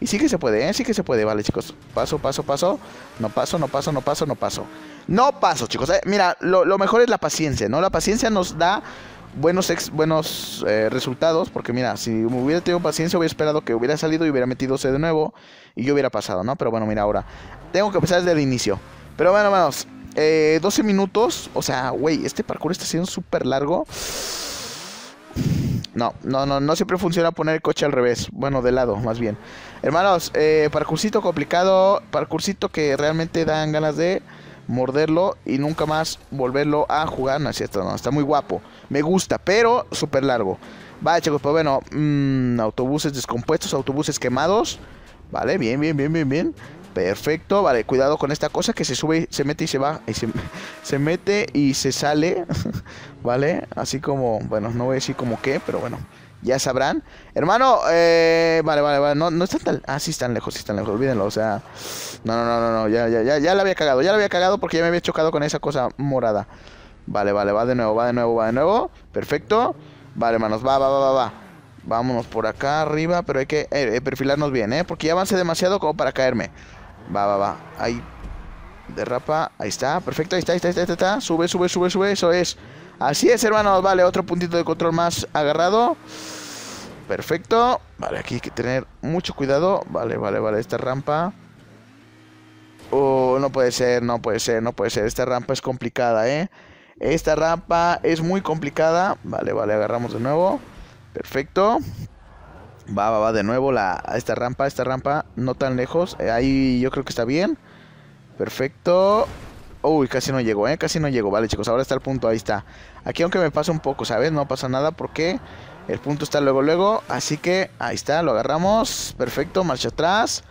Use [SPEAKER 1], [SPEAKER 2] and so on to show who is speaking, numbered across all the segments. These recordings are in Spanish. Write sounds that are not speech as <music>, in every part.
[SPEAKER 1] Y sí que se puede, ¿eh? sí que se puede, vale, chicos. Paso, paso, paso. No paso, no paso, no paso, no paso. No paso, chicos. Eh, mira, lo, mejor es la paciencia, ¿no? La paciencia nos da buenos, ex, buenos eh, resultados. Porque mira, si hubiera tenido paciencia, hubiera esperado que hubiera salido y hubiera metido C de nuevo. Y yo hubiera pasado, ¿no? Pero bueno, mira, ahora tengo que empezar desde el inicio. Pero bueno, vamos eh, 12 minutos. O sea, güey, este parkour está siendo súper largo. No, no, no, no siempre funciona poner el coche al revés. Bueno, de lado, más bien. Hermanos, eh, parcursito complicado, parcursito que realmente dan ganas de morderlo y nunca más volverlo a jugar. No es cierto, no, está muy guapo. Me gusta, pero súper largo. Vale, chicos, pues bueno, mm, autobuses descompuestos, autobuses quemados. Vale, bien, bien, bien, bien, bien. Perfecto, vale, cuidado con esta cosa que se sube, se mete y se va. Y se, <laughs> mete y se sale, <laughs> ¿vale? Así como, bueno, no voy a decir como qué, pero bueno, ya sabrán. Hermano, eh, vale, vale, no, no están tan... Ah, sí están lejos, sí están lejos, olvídenlo, o sea... No, no, no, no, ya, ya, ya, ya la había cagado, ya la había cagado porque ya me había chocado con esa cosa morada. Vale, vale, va de nuevo, va de nuevo, va de nuevo. Perfecto. Vale, hermanos, va, va, va, va, va. Vámonos por acá arriba, pero hay que eh, eh, perfilarnos bien, ¿eh? Porque ya avance demasiado como para caerme. Va, va, va. Ahí. Derrapa. Ahí está. Perfecto. Ahí está, ahí está, ahí está, ahí está. Sube, sube, sube, sube. Eso es. Así es, hermanos. Vale, otro puntito de control más agarrado. Perfecto. Vale, aquí hay que tener mucho cuidado. Vale, vale, vale. Esta rampa. Oh, no puede ser, no puede ser, no puede ser. Esta rampa es complicada, ¿eh? Esta rampa es muy complicada. Vale, vale, agarramos de nuevo. Perfecto. Va, va, va, de nuevo la, esta rampa, esta rampa, no tan lejos. Eh, ahí yo creo que está bien. Perfecto. Uy, casi no llegó, ¿eh? Casi no llegó. Vale, chicos, ahora está el punto, ahí está. Aquí aunque me pasa un poco, ¿sabes? No pasa nada porque el punto está luego, luego. Así que ahí está, lo agarramos. Perfecto, marcha atrás.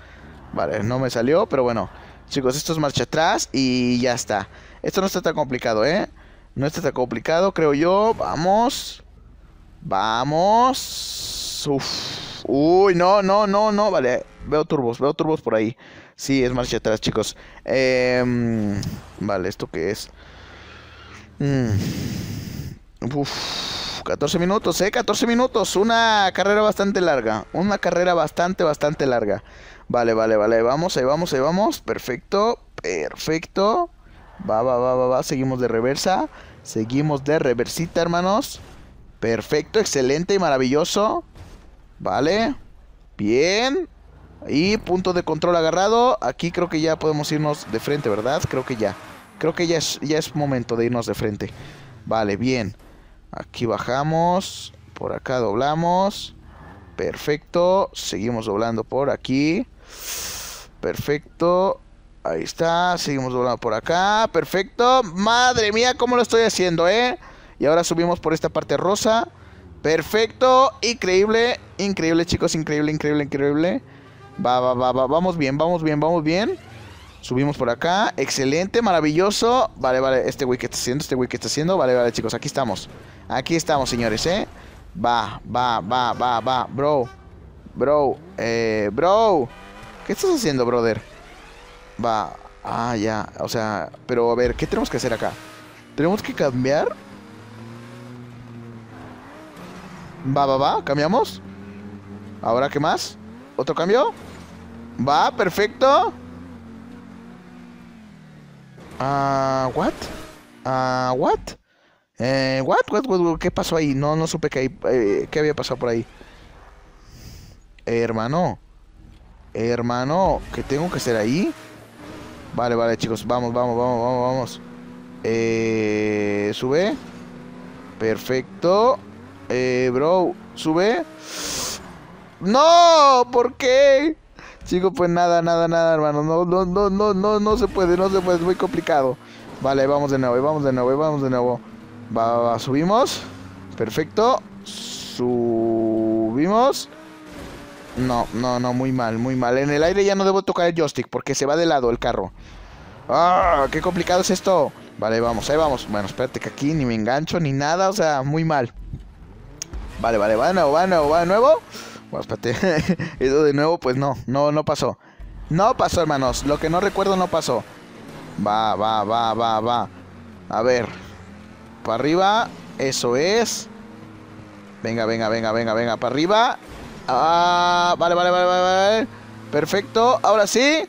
[SPEAKER 1] Vale, no me salió, pero bueno. Chicos, esto es marcha atrás y ya está. Esto no está tan complicado, ¿eh? No está tan complicado, creo yo. Vamos. Vamos. Uf. Uy, no, no, no, no, vale. Veo turbos, veo turbos por ahí. Sí, es marcha atrás, chicos. Em, vale, ¿esto qué es? 14 mm. minutos, ¿eh? 14 minutos. Una carrera bastante larga. Una carrera bastante, bastante larga. Vale, vale, vale. Vamos, ahí vamos, ahí vamos. Perfecto, perfecto. Va, va, va, va, va. Seguimos de reversa. Seguimos de reversita, hermanos. Perfecto, excelente y maravilloso. Vale. Bien. Y punto de control agarrado. Aquí creo que ya podemos irnos de frente, ¿verdad? Creo que ya. Creo que ya es, ya es momento de irnos de frente. Vale, bien. Aquí bajamos. Por acá doblamos. Perfecto. Seguimos doblando por aquí. Perfecto. Ahí está. Seguimos doblando por acá. Perfecto. Madre mía, cómo lo estoy haciendo, ¿eh? Y ahora subimos por esta parte rosa. Perfecto, increíble, increíble chicos, increíble, increíble, increíble. Va, va, va, va, vamos bien, vamos bien, vamos bien. Subimos por acá, excelente, maravilloso. Vale, vale, este güey que está haciendo, este güey que está haciendo. Vale, vale chicos, aquí estamos. Aquí estamos señores, eh. Va, va, va, va, va, bro. Bro, eh, bro. ¿Qué estás haciendo, brother? Va, ah, ya, o sea, pero a ver, ¿qué tenemos que hacer acá? Tenemos que cambiar Va, va, va. ¿Cambiamos? ¿Ahora qué más? ¿Otro cambio? Va, perfecto. Ah, what? Ah, what? Eh, what? What, what, ¿Qué pasó ahí? No, no supe que, eh, qué había pasado por ahí. hermano. hermano, ¿qué tengo que hacer ahí? Vale, vale, chicos. Vamos, vamos, vamos, vamos, vamos. Eh, sube. Perfecto. Eh, bro, sube. No, ¿por qué? Chico, pues nada, nada, nada, hermano. No, no, no, no, no, no se puede, no se puede, es muy complicado. Vale, vamos de nuevo, vamos de nuevo, vamos de nuevo. Va, va, va, subimos. Perfecto. Subimos. No, no, no, muy mal, muy mal. En el aire ya no debo tocar el joystick porque se va de lado el carro. ¡Ah! ¡Qué complicado es esto! Vale, vamos, ahí vamos. Bueno, espérate que aquí ni me engancho ni nada, o sea, muy mal. Vale, vale, va de nuevo, va de nuevo, va de nuevo. Eso <laughs> de nuevo, pues no, no, no pasó. No pasó, hermanos. Lo que no recuerdo no pasó. Va, va, va, va, va. A ver. Para arriba. Eso es. Venga, venga, venga, venga, venga. Para arriba. Ah, vale, vale, vale, vale, vale. Perfecto. Ahora sí.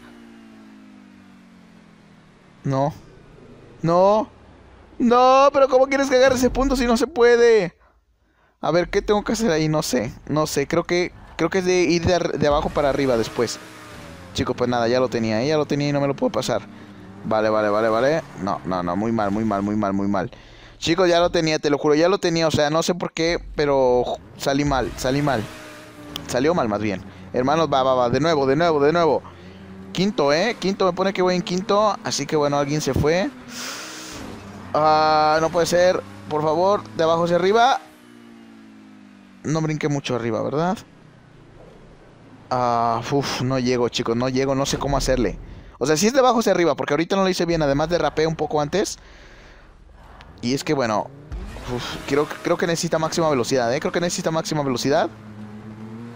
[SPEAKER 1] No. No. No, pero ¿cómo quieres cagar ese punto si no se puede? A ver, ¿qué tengo que hacer ahí? No sé, no sé. Creo que creo que es de ir de, abajo para arriba después. Chicos, pues nada, ya lo tenía, ¿eh? ya lo tenía y no me lo puedo pasar. Vale, vale, vale, vale. No, no, no, muy mal, muy mal, muy mal, muy mal. Chicos, ya lo tenía, te lo juro, ya lo tenía. O sea, no sé por qué, pero salí mal, salí mal. Salió mal, más bien. Hermanos, va, va, va, de nuevo, de nuevo, de nuevo. Quinto, ¿eh? Quinto, me pone que voy en quinto. Así que bueno, alguien se fue. Ah, no puede ser. Por favor, de abajo hacia arriba. No brinqué mucho arriba, ¿verdad? Ah, uf, no llego, chicos, no llego, no sé cómo hacerle. O sea, si es de abajo hacia arriba, porque ahorita no lo hice bien. Además derrapé un poco antes. Y es que, bueno, uf, creo, creo que necesita máxima velocidad, ¿eh? Creo que necesita máxima velocidad.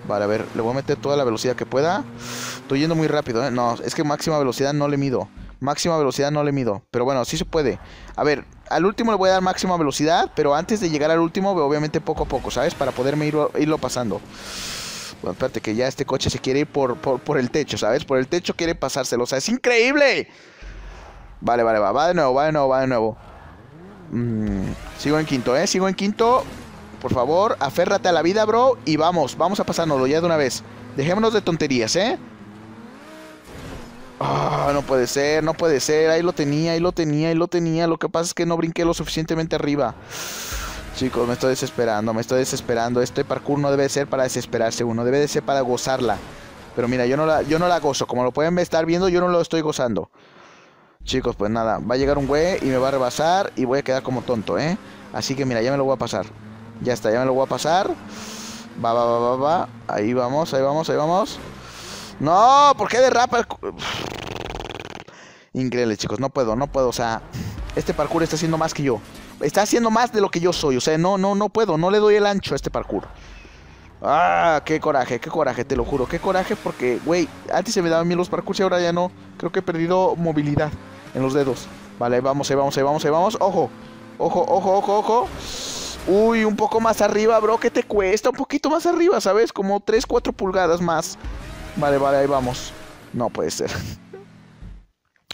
[SPEAKER 1] Vale, a ver, le voy a meter toda la velocidad que pueda. Estoy yendo muy rápido, ¿eh? No, es que máxima velocidad no le mido. Máxima velocidad no le mido. Pero bueno, sí se puede. A ver, al último le voy a dar máxima velocidad. Pero antes de llegar al último, obviamente poco a poco, ¿sabes? Para poderme irlo, pasando. Bueno, espérate que ya este coche se quiere ir por, el techo, ¿sabes? Por el techo quiere pasárselo. O sea, es increíble. Vale, vale, va. Va de nuevo, va de nuevo, va de nuevo. Mm, sigo en quinto, ¿eh? Sigo en quinto. Por favor, aférrate a la vida, bro. Y vamos, vamos a pasárnoslo ya de una vez. Dejémonos de tonterías, ¿eh? Ah, no puede ser, no puede ser. Ahí lo tenía, ahí lo tenía, ahí lo tenía. Lo que pasa es que no brinqué lo suficientemente arriba. Chicos, me estoy desesperando, me estoy desesperando. Este parkour no debe ser para desesperarse uno, debe de ser para gozarla. Pero mira, yo no la, yo no la gozo. Como lo pueden estar viendo, yo no lo estoy gozando. Chicos, pues nada, va a llegar un güey y me va a rebasar y voy a quedar como tonto, ¿eh? Así que mira, ya me lo voy a pasar. Ya está, ya me lo voy a pasar. Va, va, va, va, va. Ahí vamos, ahí vamos, ahí vamos. No, ¿por qué derrapa? increíble, chicos. No puedo, no puedo. O sea, este parkour está haciendo más que yo. Está haciendo más de lo que yo soy. O sea, no, no, no puedo. No le doy el ancho a este parkour. Ah, qué coraje, qué coraje, te lo juro. Qué coraje porque, güey, antes se me daban bien los parkours y ahora ya no. Creo que he perdido movilidad en los dedos. Vale, vamos, ahí vamos, ahí vamos, ahí vamos. Ojo, ojo, ojo, ojo, ojo. Uy, un poco más arriba, bro. ¿Qué te cuesta? Un poquito más arriba, ¿sabes? Como 3, 4 pulgadas más. Vale, vale, ahí vamos. No puede ser.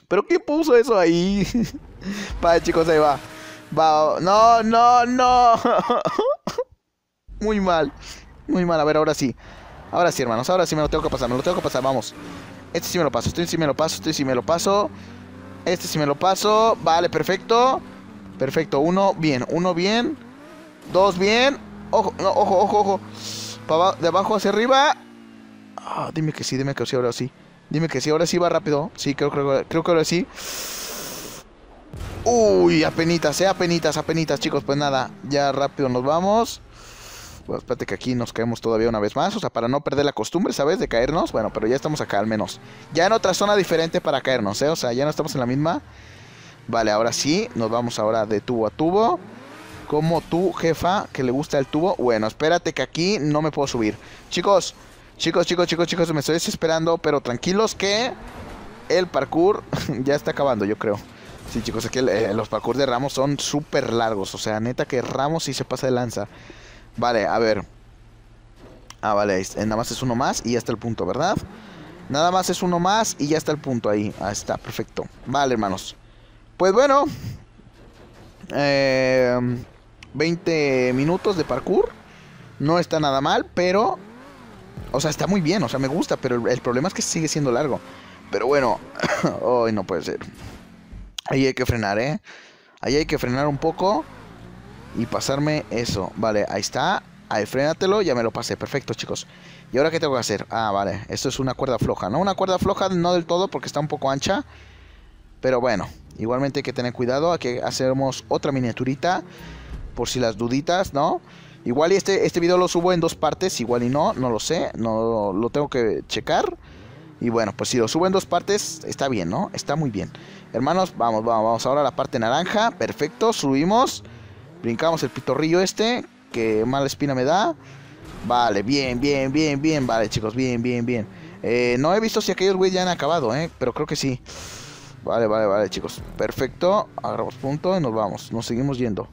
[SPEAKER 1] ¿Pero qué puso eso ahí? <laughs> vale, chicos, ahí va. Va. No, no, no. <laughs> Muy mal. Muy mal. A ver, ahora sí. Ahora sí, hermanos. Ahora sí me lo tengo que pasar. Me lo tengo que pasar. Vamos. Este sí me lo paso. Este sí me lo paso. Este sí me lo paso. Este sí me lo paso. Vale, perfecto. Perfecto. Uno bien. Uno bien. Dos bien. Ojo, no, ojo, ojo, ojo. de abajo hacia arriba. Ah, dime que sí, dime que sí, ahora sí. Dime que sí, ahora sí va rápido. Sí, creo, creo, creo que ahora sí. Uy, apenitas, eh, apenitas, apenitas, chicos. Pues nada, ya rápido nos vamos. Pues espérate que aquí nos caemos todavía una vez más. O sea, para no perder la costumbre, ¿sabes? De caernos. Bueno, pero ya estamos acá al menos. Ya en otra zona diferente para caernos, ¿eh? O sea, ya no estamos en la misma. Vale, ahora sí. Nos vamos ahora de tubo a tubo. Como tú, jefa que le gusta el tubo. Bueno, espérate que aquí no me puedo subir. Chicos, Chicos, chicos, chicos, chicos, me estoy desesperando, pero tranquilos que el parkour <laughs> ya está acabando, yo creo. Sí, chicos, es que eh, los parkour de Ramos son súper largos. O sea, neta que Ramos sí se pasa de lanza. Vale, a ver. Ah, vale, nada más es uno más y ya está el punto, ¿verdad? Nada más es uno más y ya está el punto ahí. Ahí está, perfecto. Vale, hermanos. Pues bueno. 20 eh, minutos de parkour. No está nada mal, pero o sea, está muy bien, o sea, me gusta, pero el, problema es que sigue siendo largo. Pero bueno, hoy <coughs> no puede ser. Ahí hay que frenar, ¿eh? Ahí hay que frenar un poco y pasarme eso. Vale, ahí está. Ahí frénatelo, ya me lo pasé. Perfecto, chicos. ¿Y ahora qué tengo que hacer? Ah, vale. Esto es una cuerda floja, ¿no? Una cuerda floja no del todo porque está un poco ancha. Pero bueno, igualmente hay que tener cuidado. Aquí hacemos otra miniaturita por si las duditas, ¿no? Igual y este, este video lo subo en dos partes, igual y no, no lo sé, no lo tengo que checar. Y bueno, pues si lo subo en dos partes, está bien, ¿no? Está muy bien. Hermanos, vamos, vamos, vamos ahora la parte naranja. Perfecto, subimos. Brincamos el pitorrillo este, que mala espina me da. Vale, bien, bien, bien, bien. Vale, chicos, bien, bien, bien. Eh, no he visto si aquellos güeyes ya han acabado, ¿eh? Pero creo que sí. Vale, vale, vale, chicos. Perfecto. Agarramos punto y nos vamos. Nos seguimos yendo.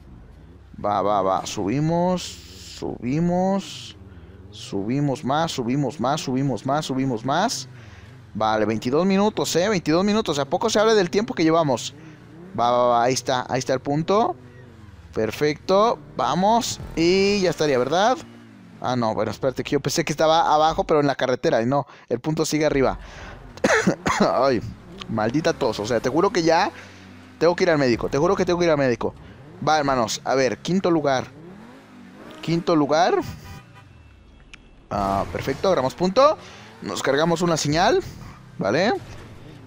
[SPEAKER 1] Va, va, va. Subimos. Subimos. Subimos más, subimos más, subimos más, subimos más. Vale, 22 minutos, ¿eh? 22 minutos. ¿A poco se habla del tiempo que llevamos? Va, va, va, ahí está, ahí está el punto. Perfecto, vamos. Y ya estaría, ¿verdad? Ah, no, bueno, espérate, que yo pensé que estaba abajo, pero en la carretera. Y no, el punto sigue arriba. <coughs> Ay, maldita tos. O sea, te juro que ya tengo que ir al médico. Te juro que tengo que ir al médico. Va, hermanos, a ver, quinto lugar. Quinto lugar. Ah, perfecto, Ramos punto. Nos cargamos una señal, ¿vale?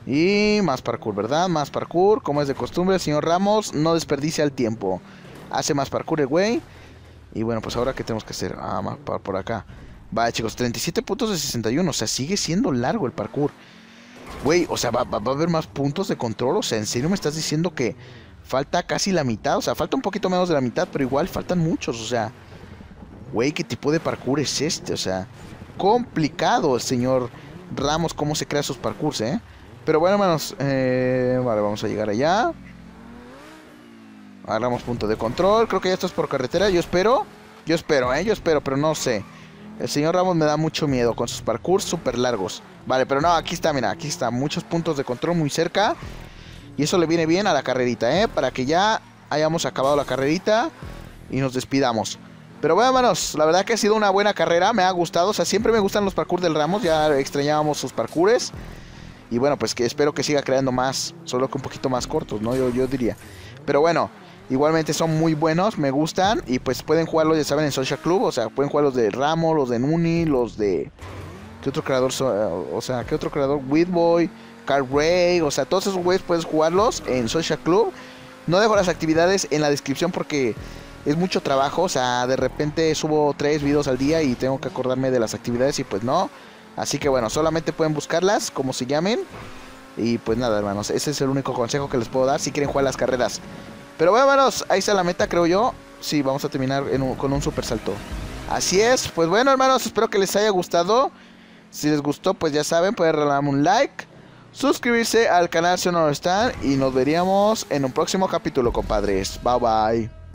[SPEAKER 1] Y más parkour, ¿verdad? Más parkour, como es de costumbre, el señor Ramos no desperdicia el tiempo. Hace más parkour güey. Y bueno, pues ahora qué tenemos que hacer? Ah, más por acá. Vaya, chicos, 37 puntos de 61, o sea, sigue siendo largo el parkour. Güey, o sea, va a haber más puntos de control, o sea, ¿en serio me estás diciendo que falta casi la mitad? O sea, falta un poquito menos de la mitad, pero igual faltan muchos, o sea güey, ¿qué tipo de parkour es este? O sea, complicado el señor Ramos, cómo se crea sus parkours, ¿eh? Pero bueno, hermanos, eh, vale, vamos a llegar allá. Agarramos punto de control. Creo que ya esto es por carretera. Yo espero. Yo espero, ¿eh? Yo espero, pero no sé. El señor Ramos me da mucho miedo con sus parkours súper largos. Vale, pero no, aquí está, mira. Aquí está. Muchos puntos de control muy cerca. Y eso le viene bien a la carrerita, ¿eh? Para que ya hayamos acabado la carrerita y nos despidamos. Pero bueno, hermanos, la verdad que ha sido una buena carrera, me ha gustado. O sea, siempre me gustan los parkour del Ramos, ya extrañábamos sus parkours. Y bueno, pues que espero que siga creando más, solo que un poquito más cortos, ¿no? Yo, yo diría. Pero bueno, igualmente son muy buenos, me gustan. Y pues pueden jugarlos, ya saben, en Social Club. O sea, pueden jugar los de Ramos, los de Nuni, los de. ¿Qué otro creador? Eh, o sea, ¿qué otro creador? Witboy, Ray. O sea, todos esos güeyes puedes jugarlos en Social Club. No dejo las actividades en la descripción porque es mucho trabajo, o sea, de repente subo tres videos al día y tengo que acordarme de las actividades y pues no. Así que bueno, solamente pueden buscarlas como se llamen. Y pues nada, hermanos, ese es el único consejo que les puedo dar si quieren jugar las carreras. Pero bueno, hermanos, ahí está la meta, creo yo. Sí, vamos a terminar con un super salto. Así es, pues bueno, hermanos, espero que les haya gustado. Si les gustó, pues ya saben, pueden regalarme un like, suscribirse al canal si no lo están y nos veríamos en un próximo capítulo, compadres. Bye bye.